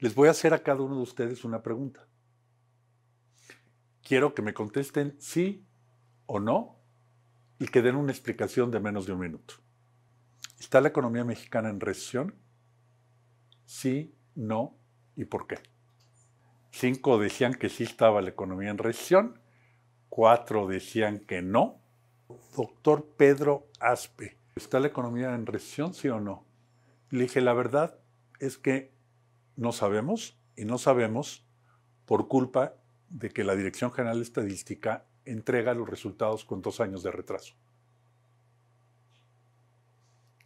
Les voy a hacer a cada uno de ustedes una pregunta. Quiero que me contesten sí o no y que den una explicación de menos de un minuto. ¿Está la economía mexicana en recesión? Sí, no y por qué. Cinco decían que sí estaba la economía en recesión, cuatro decían que no. Doctor Pedro Aspe, ¿está la economía en recesión, sí o no? Le dije, la verdad es que no sabemos y no sabemos por culpa de que la Dirección General de Estadística entrega los resultados con dos años de retraso.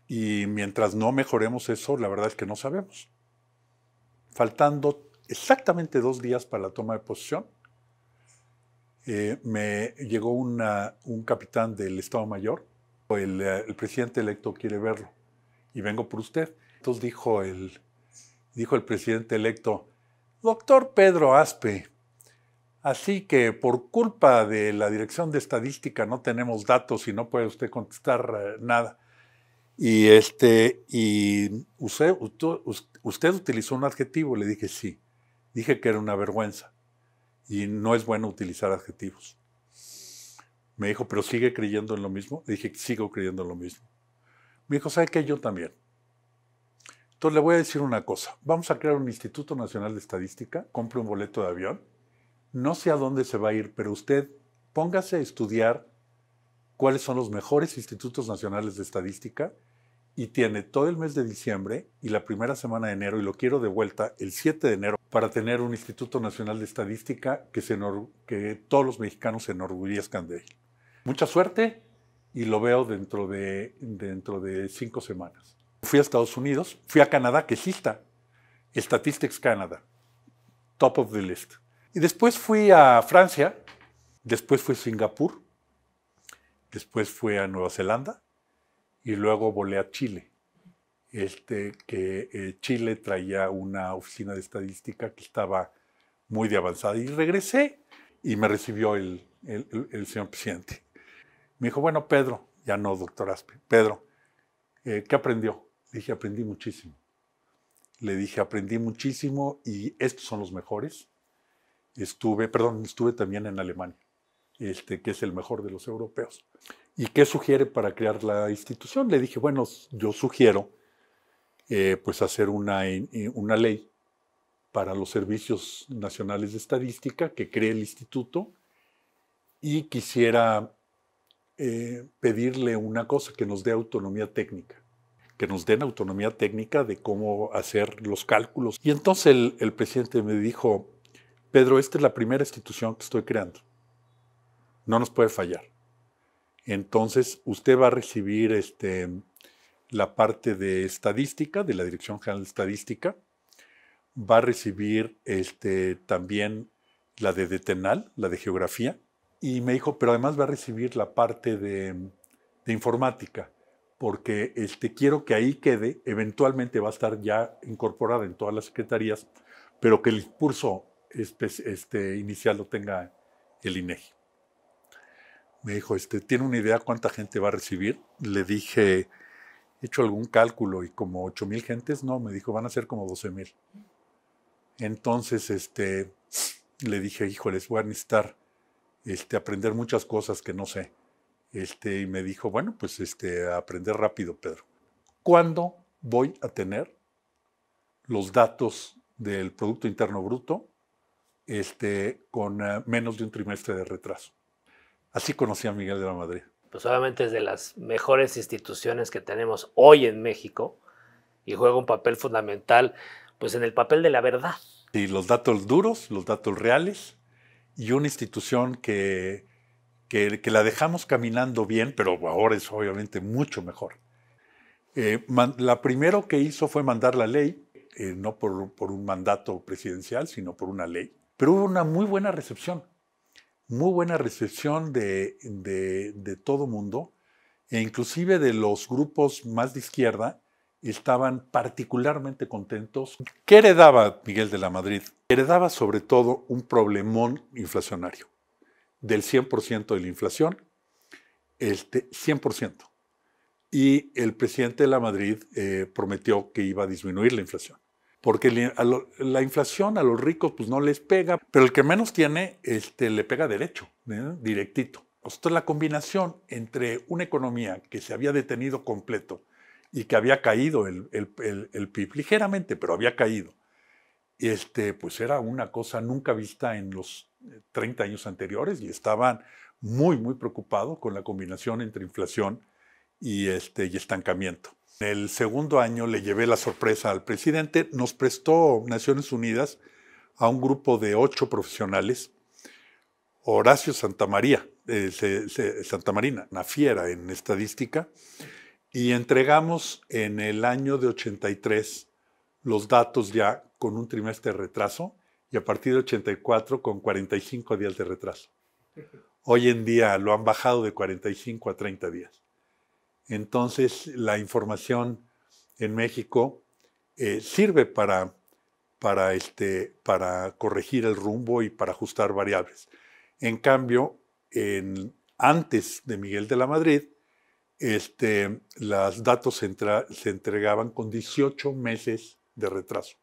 Y mientras no mejoremos eso, la verdad es que no sabemos. Faltando exactamente dos días para la toma de posición, eh, me llegó un capitán del Estado Mayor, el, eh, el presidente electo quiere verlo, y vengo por usted. Entonces dijo el, dijo el presidente electo, doctor Pedro Aspe, así que por culpa de la Dirección de Estadística no tenemos datos y no puede usted contestar eh, nada. Y, este, y usted, usted utilizó un adjetivo, le dije sí, dije que era una vergüenza y no es bueno utilizar adjetivos. Me dijo, pero sigue creyendo en lo mismo. dije, sigo creyendo en lo mismo. Me dijo, ¿sabe qué? Yo también. Entonces le voy a decir una cosa. Vamos a crear un Instituto Nacional de Estadística, compre un boleto de avión. No sé a dónde se va a ir, pero usted póngase a estudiar cuáles son los mejores institutos nacionales de estadística y tiene todo el mes de diciembre y la primera semana de enero, y lo quiero de vuelta el 7 de enero, para tener un Instituto Nacional de Estadística que, todos los mexicanos se enorgullezcan de él. Mucha suerte y lo veo dentro de, dentro de cinco semanas fui a Estados Unidos, fui a Canadá, que existe, Statistics Canada, top of the list. Y después fui a Francia, después fui a Singapur, después fui a Nueva Zelanda y luego volé a Chile. Este, que eh, Chile traía una oficina de estadística que estaba muy de avanzada y regresé y me recibió el, señor presidente. Me dijo, bueno, Pedro, ya no, doctor Aspe, Pedro, eh, ¿qué aprendió? Le dije, aprendí muchísimo. Le dije, aprendí muchísimo y estos son los mejores. Estuve, perdón, estuve también en Alemania, este, que es el mejor de los europeos. ¿Y qué sugiere para crear la institución? Le dije, bueno, yo sugiero eh, pues hacer una, eh, una ley para los servicios nacionales de estadística que cree el instituto y quisiera eh, pedirle una cosa que nos dé autonomía técnica que nos den autonomía técnica de cómo hacer los cálculos. Y entonces el, presidente me dijo, Pedro, esta es la primera institución que estoy creando. No nos puede fallar. Entonces, usted va a recibir este, la parte de estadística, de la Dirección General de Estadística, va a recibir este, también la de Detenal, la de Geografía, y me dijo, pero además va a recibir la parte de informática porque este, quiero que ahí quede, eventualmente va a estar ya incorporada en todas las secretarías, pero que el curso este, inicial lo tenga el INEGI. E me dijo, este, ¿tiene una idea cuánta gente va a recibir? Le dije, he hecho algún cálculo y como 8 mil gentes, no, me dijo, van a ser como 12 mil. Entonces, este, le dije, híjoles, voy a necesitar este, aprender muchas cosas que no sé. Este, y me dijo, bueno, pues este, aprender rápido, Pedro. ¿Cuándo voy a tener los datos del Producto Interno Bruto este, con eh, menos de un trimestre de retraso? Así conocí a Miguel de la Madrid. Pues obviamente es de las mejores instituciones que tenemos hoy en México y juega un papel fundamental, pues en el papel de la verdad. Y los datos duros, los datos reales, y una institución que que, la dejamos caminando bien, pero ahora es obviamente mucho mejor. Eh, la primero que hizo fue mandar la ley, eh, no por, un mandato presidencial, sino por una ley. Pero hubo una muy buena recepción, muy buena recepción de, de, de todo mundo, e inclusive de los grupos más de izquierda, estaban particularmente contentos. ¿Qué heredaba Miguel de la Madrid? Heredaba sobre todo un problemón inflacionario del 100% de la inflación, este, 100%. Y el presidente de la Madrid eh, prometió que iba a disminuir la inflación. Porque la inflación a los ricos pues no les pega, pero el que menos tiene este, le pega derecho, directito. ¿eh? directito. Entonces la combinación entre una economía que se había detenido completo y que había caído el PIB ligeramente, pero había caído, este, pues era una cosa nunca vista en los 30 eh, años anteriores y estaban muy, muy preocupados con la combinación entre inflación y, este, estancamiento. el segundo año le llevé la sorpresa al presidente, nos prestó Naciones Unidas a un grupo de ocho profesionales, Horacio Santa eh, Santa Marina, Santamarina, una fiera en estadística, y entregamos en el año de 83 los datos ya con un trimestre de retraso y a partir de 84 con 45 días de retraso. Hoy en día lo han bajado de 45 a 30 días. Entonces, la información en México eh, sirve para, para, este, para corregir el rumbo y para ajustar variables. En cambio, antes de Miguel de la Madrid, este, los datos se, se entregaban con 18 meses de retraso.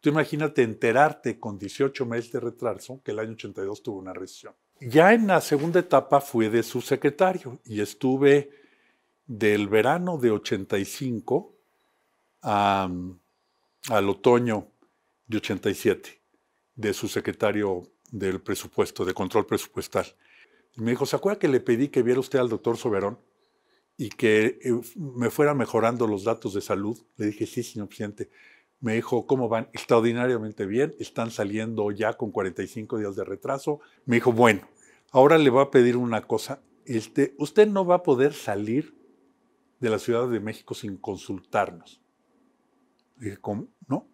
Tú imagínate enterarte con 18 meses de retraso que el año 82 tuvo una recesión. Ya en la segunda etapa fui de su secretario y estuve del verano de 85 al otoño de 87 de su secretario del presupuesto, de control presupuestal. me dijo, ¿se acuerda que le pedí que viera usted al doctor Soberón y que eh, me fuera mejorando los datos de salud? Le dije, sí, señor presidente me dijo cómo van extraordinariamente bien, están saliendo ya con 45 días de retraso. Me dijo, bueno, ahora le voy a pedir una cosa, este, usted no va a poder salir de la Ciudad de México sin consultarnos. Le dije, ¿cómo? No,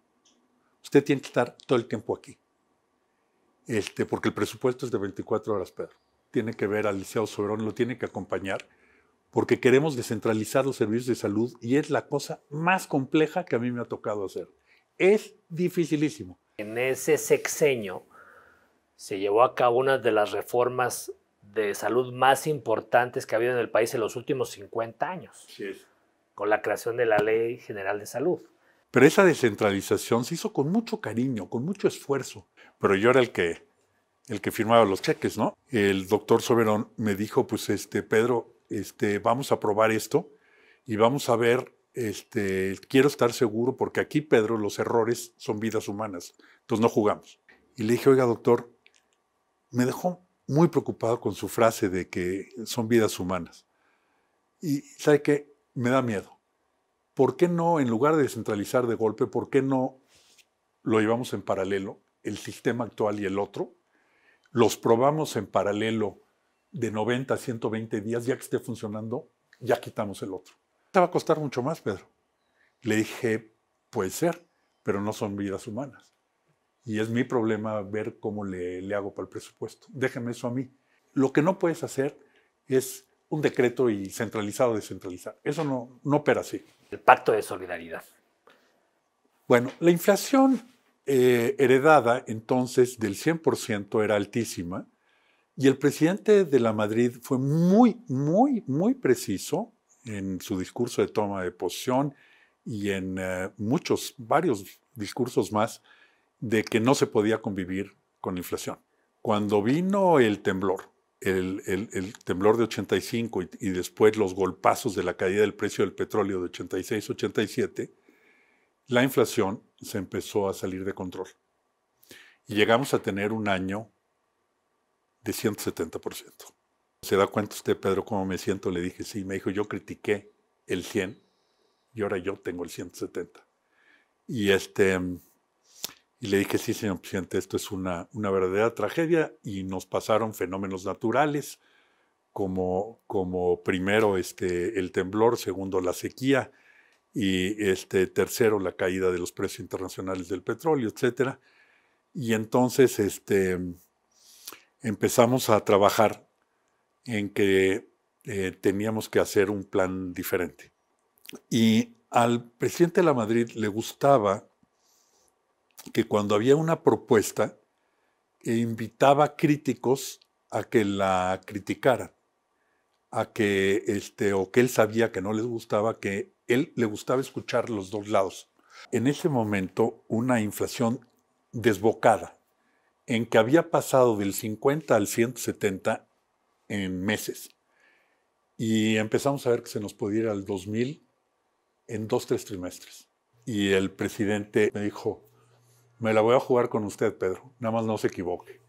usted tiene que estar todo el tiempo aquí, este, porque el presupuesto es de 24 horas, Pedro. Tiene que ver al Liceo Soberón, lo tiene que acompañar porque queremos descentralizar los servicios de salud y es la cosa más compleja que a mí me ha tocado hacer. Es dificilísimo. En ese sexenio se llevó a cabo una de las reformas de salud más importantes que ha habido en el país en los últimos 50 años, sí. con la creación de la Ley General de Salud. Pero esa descentralización se hizo con mucho cariño, con mucho esfuerzo. Pero yo era el que, el que firmaba los cheques, ¿no? El doctor Soberón me dijo, pues este, Pedro, este, vamos a probar esto y vamos a ver, este, quiero estar seguro porque aquí, Pedro, los errores son vidas humanas, entonces no jugamos. Y le dije, oiga, doctor, me dejó muy preocupado con su frase de que son vidas humanas. Y sabe que me da miedo. ¿Por qué no, en lugar de descentralizar de golpe, por qué no lo llevamos en paralelo, el sistema actual y el otro? Los probamos en paralelo de 90 a 120 días, ya que esté funcionando, ya quitamos el otro. Te va a costar mucho más, Pedro. Le dije, puede ser, pero no son vidas humanas. Y es mi problema ver cómo le, hago para el presupuesto. Déjeme eso a mí. Lo que no puedes hacer es un decreto y centralizado descentralizar. Eso no, no opera así. El pacto de solidaridad. Bueno, la inflación eh, heredada entonces del 100% era altísima y el presidente de la Madrid fue muy, muy, muy preciso en su discurso de toma de posición y en eh, muchos, varios discursos más, de que no se podía convivir con la inflación. Cuando vino el temblor, el, temblor de 85 y, después los golpazos de la caída del precio del petróleo de 86-87, la inflación se empezó a salir de control. Y llegamos a tener un año de 170%. ¿Se da cuenta usted, Pedro, cómo me siento? Le dije, sí, me dijo, yo critiqué el 100 y ahora yo tengo el 170. Y, este, y le dije, sí, señor presidente, esto es una, una verdadera tragedia y nos pasaron fenómenos naturales como, como primero este, el temblor, segundo la sequía y este, tercero la caída de los precios internacionales del petróleo, etc. Y entonces, este, empezamos a trabajar en que eh, teníamos que hacer un plan diferente. Y al presidente de la Madrid le gustaba que cuando había una propuesta, e invitaba críticos a que la criticaran, a que, este, o que él sabía que no les gustaba, que él le gustaba escuchar los dos lados. En ese momento, una inflación desbocada, en que había pasado del 50 al 170 en meses. Y empezamos a ver que se nos podía ir al 2000 en dos, tres trimestres. Y el presidente me dijo, me la voy a jugar con usted, Pedro, nada más no se equivoque.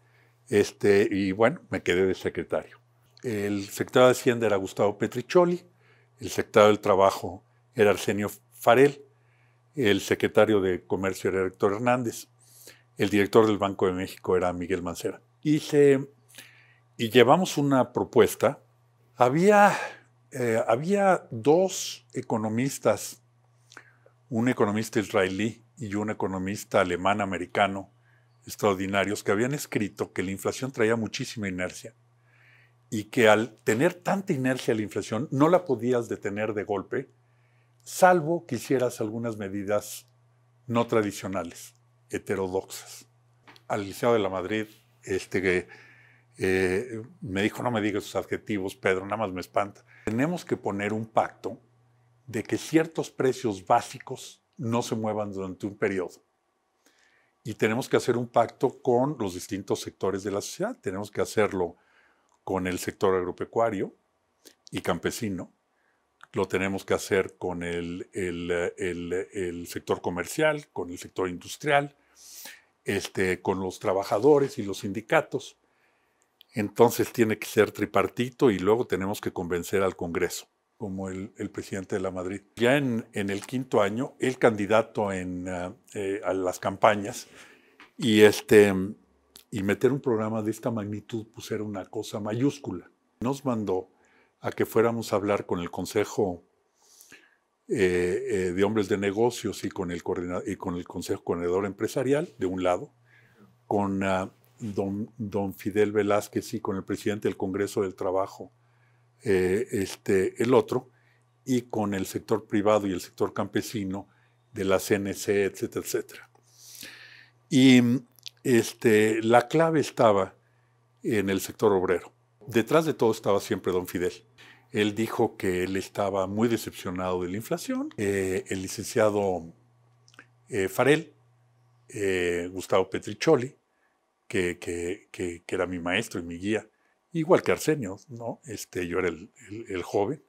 Este, y bueno, me quedé de secretario. El secretario de Hacienda era Gustavo Petricholi, el secretario del Trabajo era Arsenio Farel, el secretario de Comercio era Héctor Hernández el director del Banco de México era Miguel Mancera. Y, llevamos una propuesta. Había, eh, había dos economistas, un economista israelí y un economista alemán-americano extraordinarios, que habían escrito que la inflación traía muchísima inercia y que al tener tanta inercia la inflación no la podías detener de golpe, salvo que hicieras algunas medidas no tradicionales heterodoxas. Al Liceo de la Madrid, este que eh, me dijo, no me digas sus adjetivos, Pedro, nada más me espanta. Tenemos que poner un pacto de que ciertos precios básicos no se muevan durante un periodo. Y tenemos que hacer un pacto con los distintos sectores de la sociedad. Tenemos que hacerlo con el sector agropecuario y campesino, lo tenemos que hacer con el, el, sector comercial, con el sector industrial, este, con los trabajadores y los sindicatos. Entonces tiene que ser tripartito y luego tenemos que convencer al Congreso, como el, presidente de la Madrid. Ya en, en el quinto año, el candidato en, eh, eh, a las campañas y, este, y meter un programa de esta magnitud pues era una cosa mayúscula. Nos mandó a que fuéramos a hablar con el Consejo eh, eh, de Hombres de Negocios y con el, Consejo Coordinador Empresarial, de un lado, con ah, don, Fidel Velázquez y con el presidente del Congreso del Trabajo, eh, este, el otro, y con el sector privado y el sector campesino de la CNC, etcétera, etcétera. Y este, la clave estaba en el sector obrero. Detrás de todo estaba siempre don Fidel. Él dijo que él estaba muy decepcionado de la inflación. Eh, el licenciado eh, Farel, eh, Gustavo Petricholi, que, era mi maestro y mi guía, igual que Arsenio, ¿no? Este, yo era el, joven.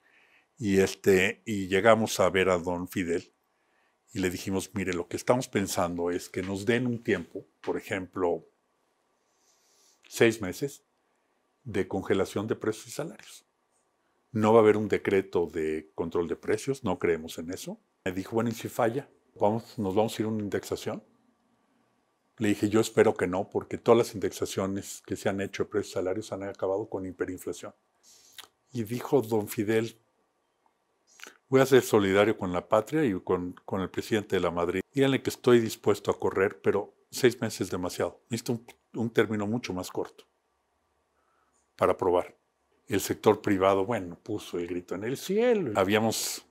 Y, este, y llegamos a ver a don Fidel y le dijimos, mire, lo que estamos pensando es que nos den un tiempo, por ejemplo, seis meses de congelación de precios y salarios. No va a haber un decreto de control de precios, no creemos en eso. Me dijo, bueno, ¿y si falla? ¿Vamos, ¿Nos vamos a ir a una indexación? Le dije, yo espero que no, porque todas las indexaciones que se han hecho de precios y salarios han acabado con hiperinflación. Y dijo don Fidel, voy a ser solidario con la patria y con, el presidente de la Madrid. Díganle que estoy dispuesto a correr, pero seis meses es demasiado. Necesito un término mucho más corto para probar el sector privado, bueno, puso el grito en el cielo. Habíamos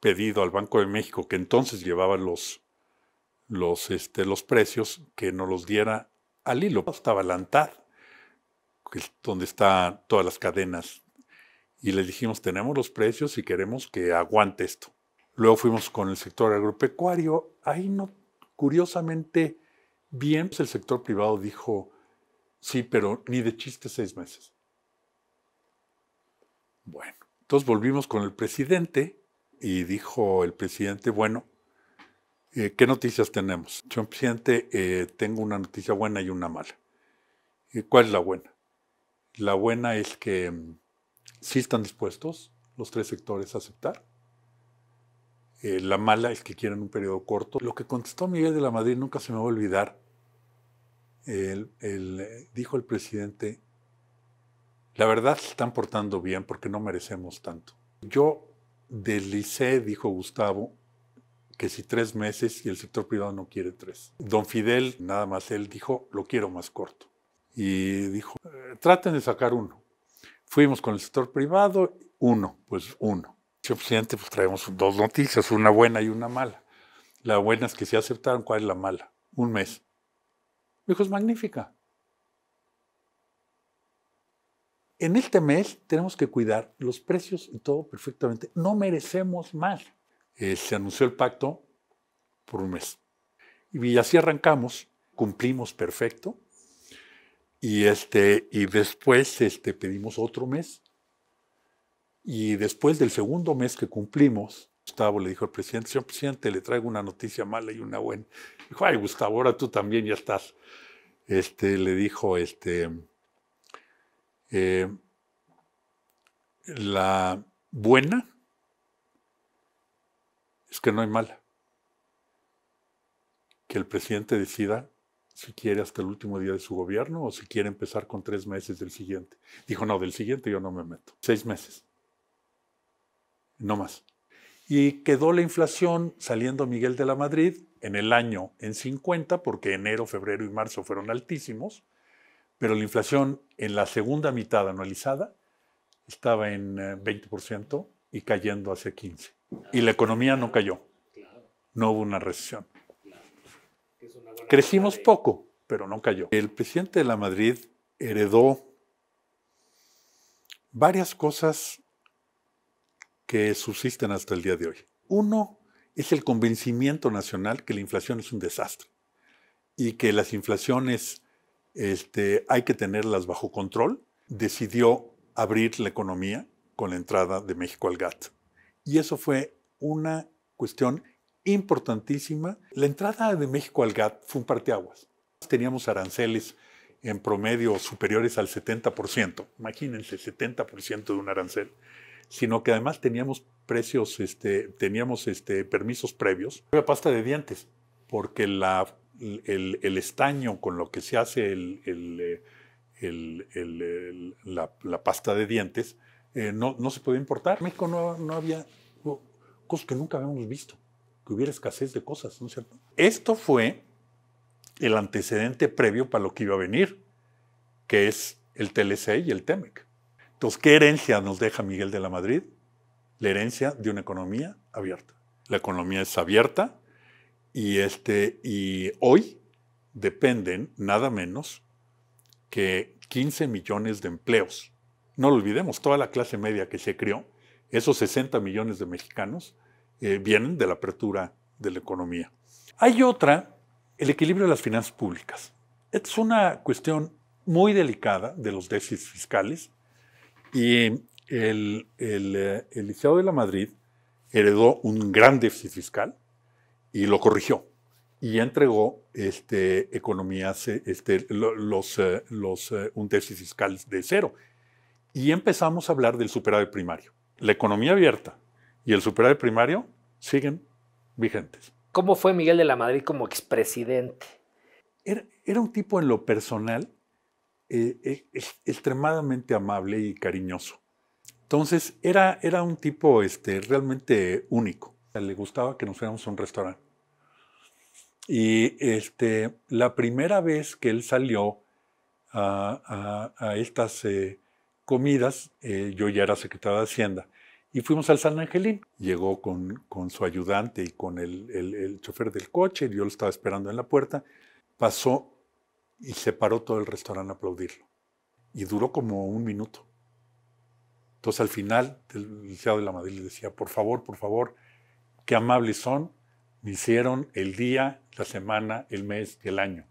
pedido al Banco de México, que entonces llevaba los, los, este, los precios, que nos los diera al hilo. Estaba el donde están todas las cadenas. Y les dijimos, tenemos los precios y queremos que aguante esto. Luego fuimos con el sector agropecuario. Ahí no, curiosamente, bien, el sector privado dijo, sí, pero ni de chiste seis meses. Bueno, entonces volvimos con el presidente y dijo el presidente, bueno, eh, ¿qué noticias tenemos? Señor presidente, eh, tengo una noticia buena y una mala. ¿Y eh, ¿Cuál es la buena? La buena es que mm, sí están dispuestos los tres sectores a aceptar. la mala es que quieren un periodo corto. Lo que contestó Miguel de la Madrid nunca se me va a olvidar. dijo el presidente, la verdad se están portando bien porque no merecemos tanto. Yo deslicé, dijo Gustavo, que si tres meses y el sector privado no quiere tres. Don Fidel, nada más él, dijo, lo quiero más corto. Y dijo, eh, traten de sacar uno. Fuimos con el sector privado, uno, pues uno. Señor pues, presidente, pues traemos dos noticias, una buena y una mala. La buena es que se aceptaron, ¿cuál es la mala? Un mes. dijo, es magnífica. en este mes tenemos que cuidar los precios y todo perfectamente. No merecemos más. Eh, se anunció el pacto por un mes. Y así arrancamos, cumplimos perfecto. Y, este, y después este, pedimos otro mes. Y después del segundo mes que cumplimos, Gustavo le dijo al presidente, señor presidente, le traigo una noticia mala y una buena. Dijo, ay Gustavo, ahora tú también ya estás. Este, le dijo, este, eh, la buena es que no hay mala. Que el presidente decida si quiere hasta el último día de su gobierno o si quiere empezar con tres meses del siguiente. Dijo, no, del siguiente yo no me meto. Seis meses. No más. Y quedó la inflación saliendo Miguel de la Madrid en el año en 50, porque enero, febrero y marzo fueron altísimos pero la inflación en la segunda mitad anualizada estaba en 20% eh, y cayendo hacia 15%. Y la economía no cayó, no hubo una recesión. Crecimos poco, pero no cayó. El presidente de la Madrid heredó varias cosas que subsisten hasta el día de hoy. Uno es el convencimiento nacional que la inflación es un desastre y que las inflaciones este, hay que tenerlas bajo control, decidió abrir la economía con la entrada de México al GATT. Y eso fue una cuestión importantísima. La entrada de México al GATT fue un parteaguas. Teníamos aranceles en promedio superiores al 70%, imagínense, 70% de un arancel, sino que además teníamos precios, este, teníamos este, permisos previos. Era pasta de dientes, porque la el, el, estaño con lo que se hace el, el, eh, la, la, pasta de dientes eh, no, no, se podía importar. En México no, no había cosas que nunca habíamos visto, que hubiera escasez de cosas, ¿no es cierto? Esto fue el antecedente previo para lo que iba a venir, que es el TLC y el TEMEC. Entonces, ¿qué herencia nos deja Miguel de la Madrid? La herencia de una economía abierta. La economía es abierta, y, este, y hoy dependen nada menos que 15 millones de empleos. No lo olvidemos, toda la clase media que se crió, esos 60 millones de mexicanos, eh, vienen de la apertura de la economía. Hay otra, el equilibrio de las finanzas públicas. es una cuestión muy delicada de los déficits fiscales y el, el, eh, el de la Madrid heredó un gran déficit fiscal, y lo corrigió y entregó este, economías, este, los, eh, los, eh, un tesis fiscal de cero. Y empezamos a hablar del superávit primario. La economía abierta y el superávit primario siguen vigentes. ¿Cómo fue Miguel de la Madrid como expresidente? Era, un tipo en lo personal eh, extremadamente amable y cariñoso. Entonces, era, era un tipo este, realmente único le gustaba que nos fuéramos a un restaurante. Y este, la primera vez que él salió a, estas eh, comidas, eh, yo ya era secretario de Hacienda, y fuimos al San Angelín. Llegó con, su ayudante y con el, chofer del coche, yo lo estaba esperando en la puerta, pasó y se paró todo el restaurante a aplaudirlo. Y duró como un minuto. Entonces al final, el licenciado de la Madrid le decía, por favor, por favor, qué amables son, me hicieron el día, la semana, el mes, y el año.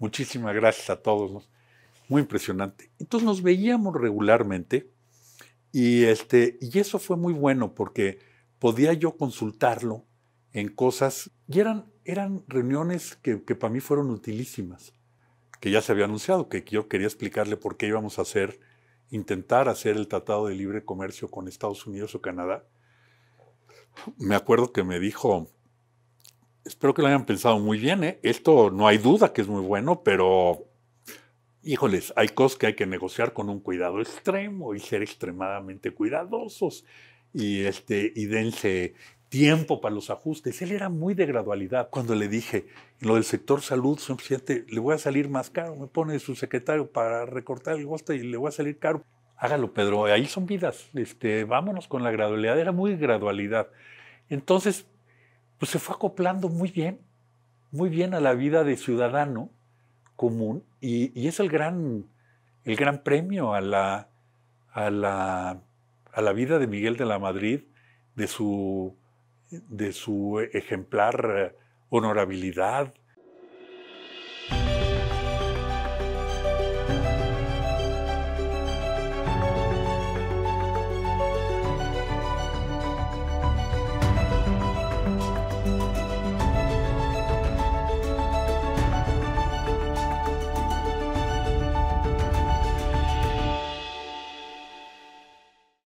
Muchísimas gracias a todos. Muy impresionante. Entonces nos veíamos regularmente y, este, y eso fue muy bueno porque podía yo consultarlo en cosas y eran, eran reuniones que, que para mí fueron utilísimas, que ya se había anunciado, que yo quería explicarle por qué íbamos a hacer, intentar hacer el Tratado de Libre Comercio con Estados Unidos o Canadá me acuerdo que me dijo, espero que lo hayan pensado muy bien, ¿eh? esto no hay duda que es muy bueno, pero híjoles, hay cosas que hay que negociar con un cuidado extremo y ser extremadamente cuidadosos y, este, y dense tiempo para los ajustes. Él era muy de gradualidad. Cuando le dije, en lo del sector salud, señor presidente, le voy a salir más caro, me pone su secretario para recortar el gasto y le voy a salir caro hágalo, Pedro, ahí son vidas, este, vámonos con la gradualidad, era muy gradualidad. Entonces, pues se fue acoplando muy bien, muy bien a la vida de ciudadano común y, es el gran, el gran premio a la, a, la, a la vida de Miguel de la Madrid, de su, de su ejemplar honorabilidad,